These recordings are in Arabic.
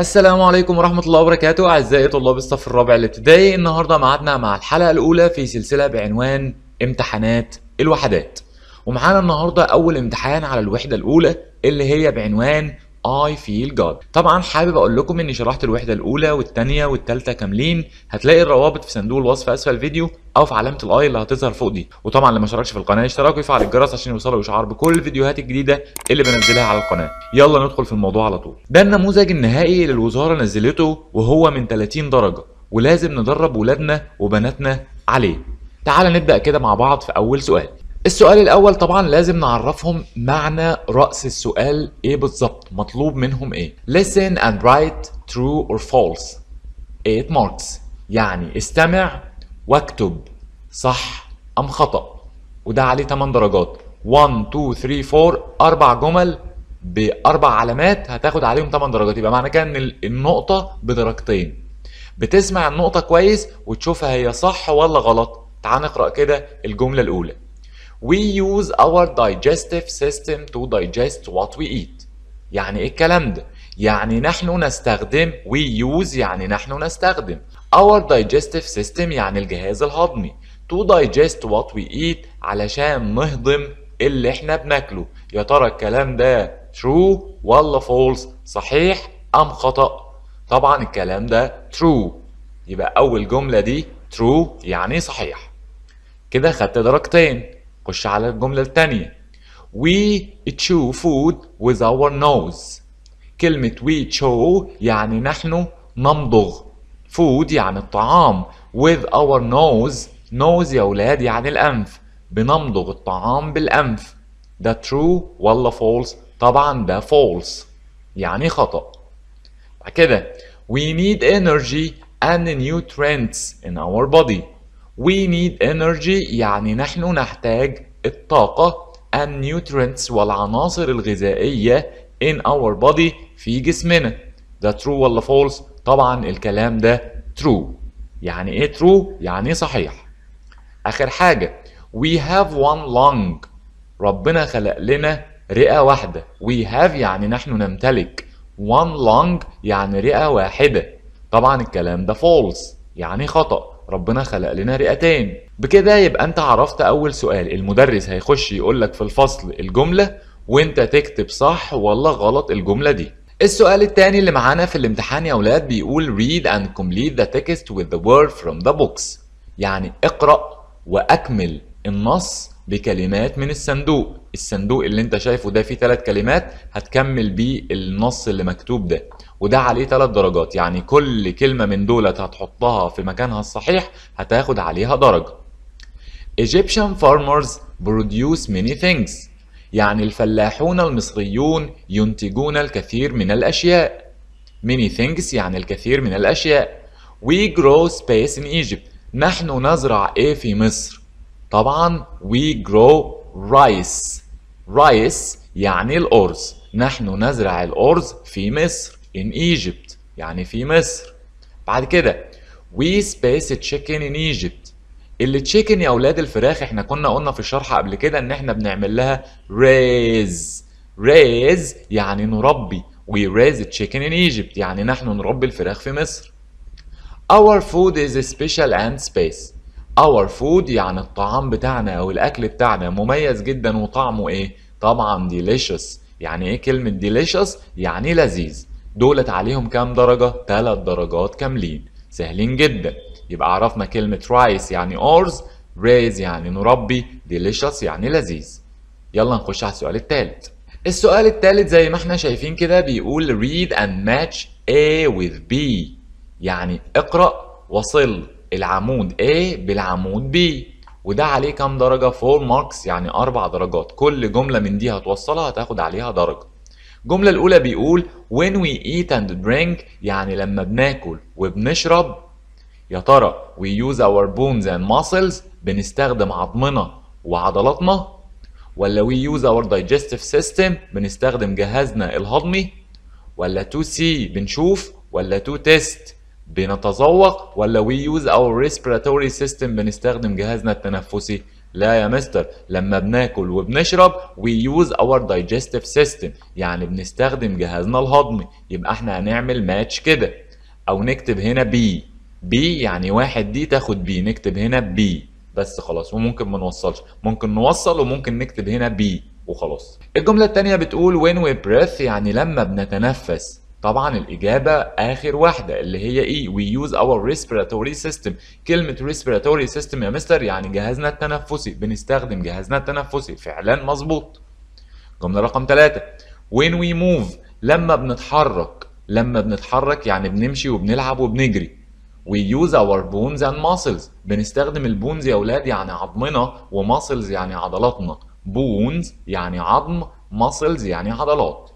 السلام عليكم ورحمة الله وبركاته أعزائي طلاب الصف الرابع الابتدائي النهاردة معادنا مع الحلقة الأولى في سلسلة بعنوان امتحانات الوحدات ومعانا النهاردة أول امتحان على الوحدة الأولى اللي هي بعنوان I feel God طبعا حابب اقول لكم اني شرحت الوحده الاولى والثانيه والثالثه كاملين هتلاقي الروابط في صندوق الوصف اسفل الفيديو او في علامه الاي اللي هتظهر فوق دي وطبعا اللي ما اشتركش في القناه يشترك ويفعل الجرس عشان يوصله اشعار بكل الفيديوهات الجديده اللي بنزلها على القناه يلا ندخل في الموضوع على طول ده النموذج النهائي اللي الوزاره نزلته وهو من 30 درجه ولازم ندرب ولادنا وبناتنا عليه تعال نبدا كده مع بعض في اول سؤال السؤال الاول طبعا لازم نعرفهم معنى راس السؤال ايه بالظبط مطلوب منهم ايه listen and write true or false 8 marks يعني استمع واكتب صح ام خطا وده عليه 8 درجات 1 2 3 4 اربع جمل باربع علامات هتاخد عليهم 8 درجات يبقى معنى كده ان النقطه بدرجتين بتسمع النقطه كويس وتشوفها هي صح ولا غلط تعال نقرا كده الجمله الاولى We use our digestive system to digest what we eat. يعني ايه الكلام ده؟ يعني نحن نستخدم we use يعني نحن نستخدم our digestive system يعني الجهاز الهضمي to digest what we eat علشان نهضم اللي احنا بناكله يا ترى الكلام ده true ولا false صحيح ام خطأ طبعا الكلام ده true يبقى اول جملة دي true يعني صحيح كده خدت درجتين خش على الجملة التانية We chew food with our nose كلمة we chew يعني نحن نمضغ food يعني الطعام with our nose nose يا ولاد يعني الأنف بنمضغ الطعام بالأنف ده true ولا false طبعا ده false يعني خطأ بعد كده we need energy and nutrients in our body We need energy يعني نحن نحتاج الطاقة and nutrients والعناصر الغذائية in our body في جسمنا ده true ولا false طبعا الكلام ده true يعني ايه true يعني صحيح اخر حاجة we have one lung ربنا خلق لنا رئة واحدة we have يعني نحن نمتلك one lung يعني رئة واحدة طبعا الكلام ده false يعني خطأ ربنا خلق لنا رئتين بكده يبقى انت عرفت اول سؤال المدرس هيخش يقولك في الفصل الجملة وانت تكتب صح ولا غلط الجملة دي السؤال الثاني اللي معانا في الامتحان يا اولاد بيقول read and complete the text with the word from the books يعني اقرأ وأكمل النص بكلمات من الصندوق الصندوق اللي انت شايفه ده فيه ثلاث كلمات هتكمل بيه النص اللي مكتوب ده وده عليه ثلاث درجات يعني كل كلمة من دولت هتحطها في مكانها الصحيح هتاخد عليها درجة Egyptian farmers produce many things يعني الفلاحون المصريون ينتجون الكثير من الأشياء many things يعني الكثير من الأشياء We grow space in Egypt نحن نزرع إيه في مصر طبعا we grow rice rice يعني الأرز نحن نزرع الأرز في مصر in Egypt يعني في مصر بعد كده we space chicken in Egypt التشيكن يا أولاد الفراخ احنا كنا قلنا في الشرح قبل كده ان احنا بنعمل لها raise raise يعني نربي we raise chicken in Egypt يعني نحن نربي الفراخ في مصر our food is special and space اور فود يعني الطعام بتاعنا او الاكل بتاعنا مميز جدا وطعمه ايه طبعا ديليشس يعني ايه كلمه ديليشس يعني لذيذ دولت عليهم كام درجه ثلاث درجات كاملين سهلين جدا يبقى عرفنا كلمه رايس يعني اورز ريز يعني نربي ديليشس يعني لذيذ يلا نخش على السؤال الثالث السؤال الثالث زي ما احنا شايفين كده بيقول read and match A with B يعني اقرأ وصل العمود A بالعمود B وده عليه كام درجة 4 ماركس يعني أربع درجات كل جملة من دي هتوصلها هتاخد عليها درجة الجملة الأولى بيقول when we eat and drink يعني لما بناكل وبنشرب يا ترى we use our bones and muscles بنستخدم عظمنا وعضلاتنا ولا we use our digestive system بنستخدم جهازنا الهضمي ولا to see بنشوف ولا to test بنتذوق ولا وي يوز اور ريسبيراتوري سيستم بنستخدم جهازنا التنفسي لا يا مستر لما بناكل وبنشرب وي يوز اور دايجستيف سيستم يعني بنستخدم جهازنا الهضمي يبقى احنا هنعمل ماتش كده او نكتب هنا بي بي يعني واحد دي تاخد بي نكتب هنا بي بس خلاص وممكن ما نوصلش ممكن نوصل وممكن نكتب هنا بي وخلاص الجملة الثانيه بتقول when we breath يعني لما بنتنفس طبعا الاجابه اخر واحده اللي هي ايه وي يوز اور ريسبيراتوري سيستم كلمه ريسبيراتوري سيستم يا مستر يعني جهازنا التنفسي بنستخدم جهازنا التنفسي فعلا مظبوط جمله رقم ثلاثة when we move لما بنتحرك لما بنتحرك يعني بنمشي وبنلعب وبنجري we use our bones and muscles بنستخدم البونز يا اولاد يعني عظمنا وماسلز يعني عضلاتنا bones يعني عظم muscles يعني عضلات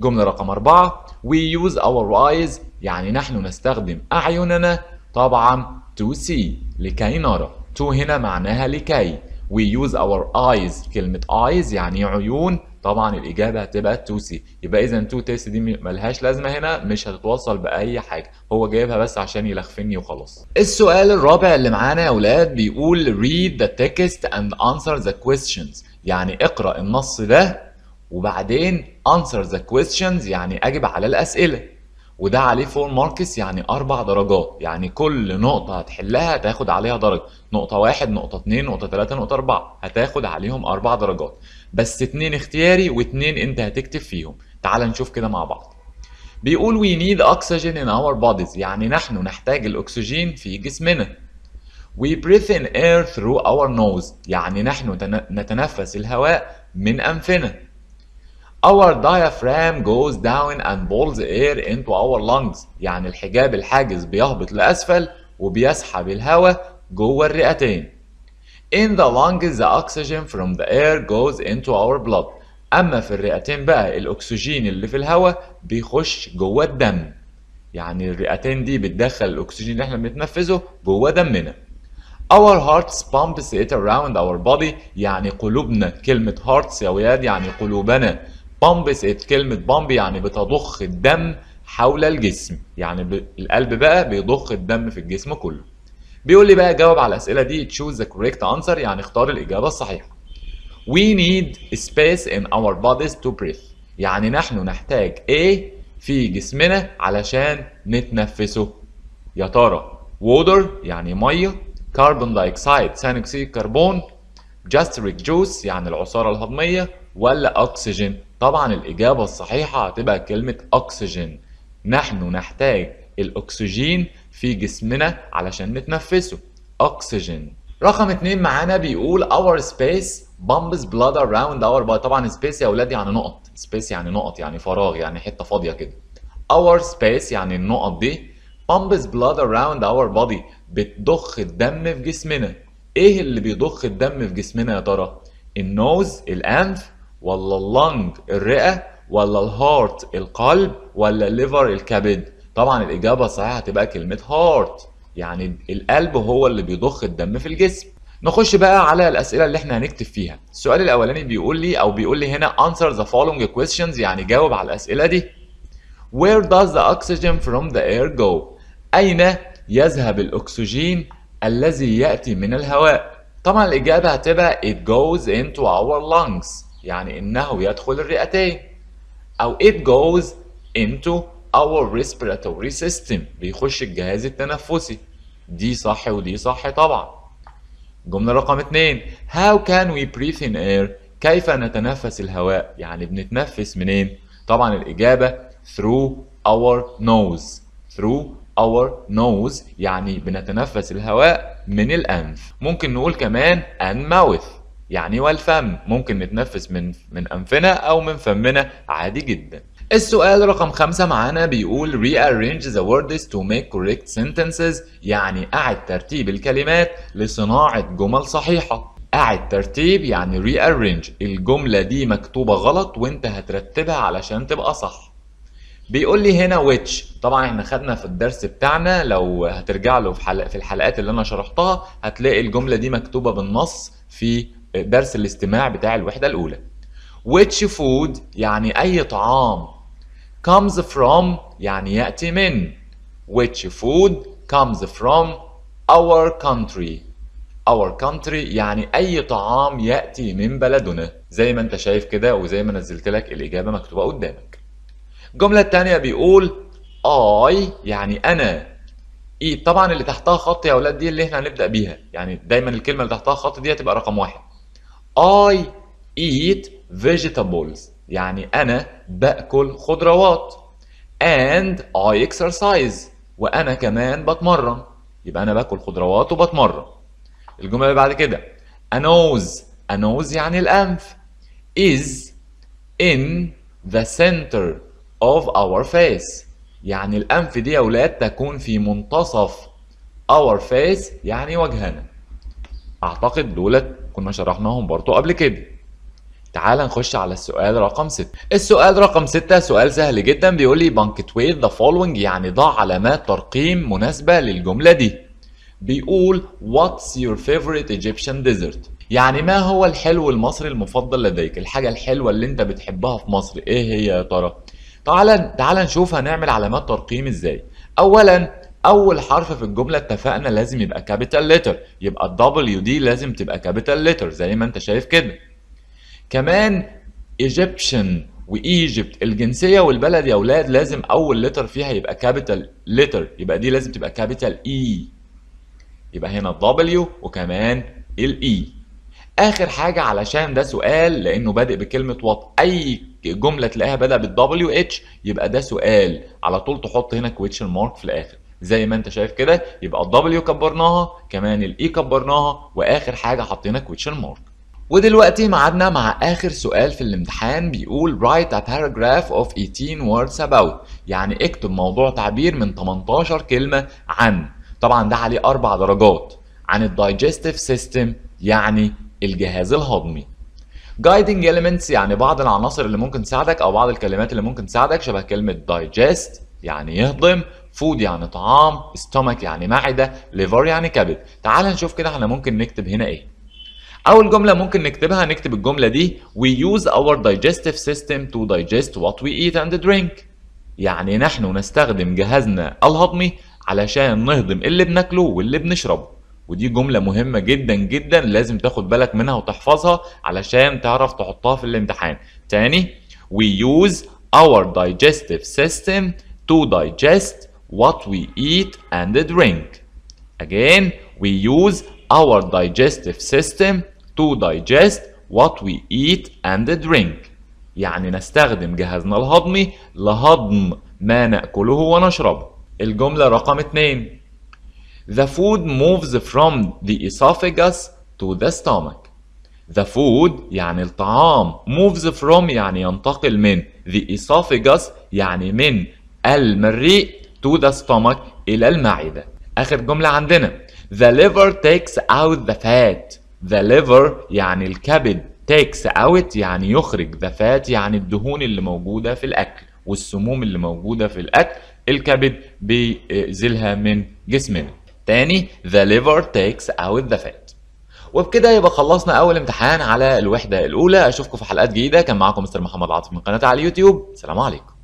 جمله رقم أربعة We use our eyes يعني نحن نستخدم أعيننا طبعا to see لكي نرى to هنا معناها لكي We use our eyes كلمة eyes يعني عيون طبعا الإجابة هتبقى to see يبقى إذا to test دي ملهاش لازمة هنا مش هتتوصل بأي حاجة هو جايبها بس عشان يلخفني وخلاص السؤال الرابع اللي معانا يا أولاد بيقول read the text and answer the questions يعني اقرأ النص ده وبعدين answer the questions يعني اجب على الاسئله وده عليه 4 ماركس يعني اربع درجات يعني كل نقطه هتحلها هتاخد عليها درجه نقطه واحد نقطه اتنين نقطه تلاته نقطه اربعه هتاخد عليهم اربع درجات بس اتنين اختياري واتنين انت هتكتب فيهم تعال نشوف كده مع بعض بيقول we need oxygen in our bodies يعني نحن نحتاج الأكسجين في جسمنا we breathe in air through our nose يعني نحن نتنفس الهواء من أنفنا Our diaphragm goes down and pulls air into our lungs يعني الحجاب الحاجز بيهبط لأسفل وبيسحب الهواء جوه الرئتين In the lungs the oxygen from the air goes into our blood أما في الرئتين بقى الأكسجين اللي في الهواء بيخش جوه الدم يعني الرئتين دي بتدخل الأكسجين اللي احنا بنتنفسه جوه دمنا Our hearts pumps it around our body يعني قلوبنا كلمة hearts يا وياد يعني قلوبنا بامبس ات كلمه بامب يعني بتضخ الدم حول الجسم يعني ب... القلب بقى بيضخ الدم في الجسم كله بيقول لي بقى جاوب على الاسئله دي choose the correct answer يعني اختار الاجابه الصحيحه we need space in our bodies to breathe يعني نحن نحتاج ايه في جسمنا علشان نتنفسه يا ترى water يعني ميه كاربون دايكسايد ثاني اكسيد الكربون جاستريك جوس يعني العصاره الهضميه ولا اكسجين طبعا الإجابة الصحيحة هتبقى كلمة أكسجين نحن نحتاج الأكسجين في جسمنا علشان نتنفسه أكسجين رقم اتنين معانا بيقول our space bumps blood around our body طبعا space يا أولاد يعني نقط space يعني نقط يعني فراغ يعني حتة فاضية كده our space يعني النقط دي pumps blood around our body بتضخ الدم في جسمنا ايه اللي بيضخ الدم في جسمنا يا ترى النوز الانف ولا اللنج الرئه ولا الهارت القلب ولا الليفر الكبد طبعا الاجابه الصحيحه هتبقى كلمه هارت يعني القلب هو اللي بيضخ الدم في الجسم نخش بقى على الاسئله اللي احنا هنكتب فيها السؤال الاولاني بيقول لي او بيقول لي هنا answer the following questions يعني جاوب على الاسئله دي where does the oxygen from the air go اين يذهب الاكسجين الذي ياتي من الهواء طبعا الاجابه هتبقى it goes into our lungs يعني إنه يدخل الرئتين أو it goes into our respiratory system بيخش الجهاز التنفسي دي صح ودي صح طبعا جملة رقم اتنين how can we breathe in air كيف نتنفس الهواء يعني بنتنفس منين طبعا الإجابة through our nose through our nose يعني بنتنفس الهواء من الأنف ممكن نقول كمان and mouth يعني والفم ممكن نتنفس من من أنفنا أو من فمنا عادي جدا السؤال رقم خمسة معانا بيقول rearrange the words to make correct sentences يعني أعد ترتيب الكلمات لصناعة جمل صحيحة أعد ترتيب يعني rearrange الجملة دي مكتوبة غلط وانت هترتبها علشان تبقى صح بيقول لي هنا which طبعا احنا خدنا في الدرس بتاعنا لو هترجع له في, حلق في الحلقات اللي انا شرحتها هتلاقي الجملة دي مكتوبة بالنص في درس الاستماع بتاع الوحدة الأولى which food يعني أي طعام comes from يعني يأتي من which food comes from our country our country يعني أي طعام يأتي من بلدنا زي ما أنت شايف كده وزي ما نزلت لك الإجابة مكتوبة قدامك الجملة الثانية بيقول I يعني أنا إيه طبعا اللي تحتها خط يا اولاد دي اللي احنا هنبدا بيها يعني دايما الكلمه اللي تحتها خط دي هتبقى رقم واحد I eat vegetables يعني أنا بأكل خضروات and I exercise وأنا كمان بتمرن يبقى أنا باكل خضروات وبتمرن الجملة اللي بعد كده a nose a nose يعني الأنف is in the center of our face يعني الأنف دي يا ولاد تكون في منتصف our face يعني وجهنا أعتقد دولت كنا شرحناهم برضو قبل كده تعال نخش على السؤال رقم 6 السؤال رقم 6 سؤال سهل جدا بيقول لي بانكتويت ذا فولوينج يعني ضع علامات ترقيم مناسبة للجملة دي بيقول واتس يور favorite ايجيبشن ديزرت يعني ما هو الحلو المصري المفضل لديك الحاجة الحلوة اللي انت بتحبها في مصر ايه هي يا ترى تعال تعال نشوف هنعمل علامات ترقيم ازاي اولا اول حرف في الجمله اتفقنا لازم يبقى كابيتال ليتر يبقى الدبليو دي لازم تبقى كابيتال ليتر زي ما انت شايف كده كمان ايجيبشن وايجيبت الجنسيه والبلد يا اولاد لازم اول لتر فيها يبقى كابيتال لتر يبقى دي لازم تبقى كابيتال اي e. يبقى هنا الدبليو وكمان الاي e. اخر حاجه علشان ده سؤال لانه بادئ بكلمه وات اي جمله تلاقيها بدأ بالدبليو اتش يبقى ده سؤال على طول تحط هنا كويتشن مارك في الاخر زي ما انت شايف كده يبقى الدبليو كبرناها كمان الاي e كبرناها واخر حاجه حطينا كويتشن مارك ودلوقتي ميعادنا مع اخر سؤال في الامتحان بيقول write a paragraph of 18 words about يعني اكتب موضوع تعبير من 18 كلمه عن طبعا ده عليه اربع درجات عن الدايجستيف سيستم يعني الجهاز الهضمي جايدنج elements يعني بعض العناصر اللي ممكن تساعدك او بعض الكلمات اللي ممكن تساعدك شبه كلمه digest يعني يهضم فود يعني طعام stomach يعني معده ليفر يعني كبد تعال نشوف كده احنا ممكن نكتب هنا ايه اول جمله ممكن نكتبها نكتب الجمله دي وي use our digestive system to digest what we eat and drink يعني نحن نستخدم جهازنا الهضمي علشان نهضم اللي بناكله واللي بنشربه ودي جمله مهمه جدا جدا لازم تاخد بالك منها وتحفظها علشان تعرف تحطها في الامتحان تاني we use our digestive system to digest what we eat and drink. Again, we use our digestive system to digest what we eat and drink. يعني نستخدم جهازنا الهضمي لهضم ما نأكله ونشربه. الجملة رقم 2 The food moves from the esophagus to the stomach. The food يعني الطعام moves from يعني ينتقل من the esophagus يعني من المريء to the stomach إلى المعدة آخر جملة عندنا the liver takes out the fat the liver يعني الكبد takes out يعني يخرج the fat يعني الدهون اللي موجودة في الأكل والسموم اللي موجودة في الأكل الكبد بيزيلها من جسمنا تاني the liver takes out the fat وبكده يبقى خلصنا اول امتحان على الوحده الاولى اشوفكم في حلقات جديده كان معاكم مستر محمد عاطف من قناه على اليوتيوب سلام عليكم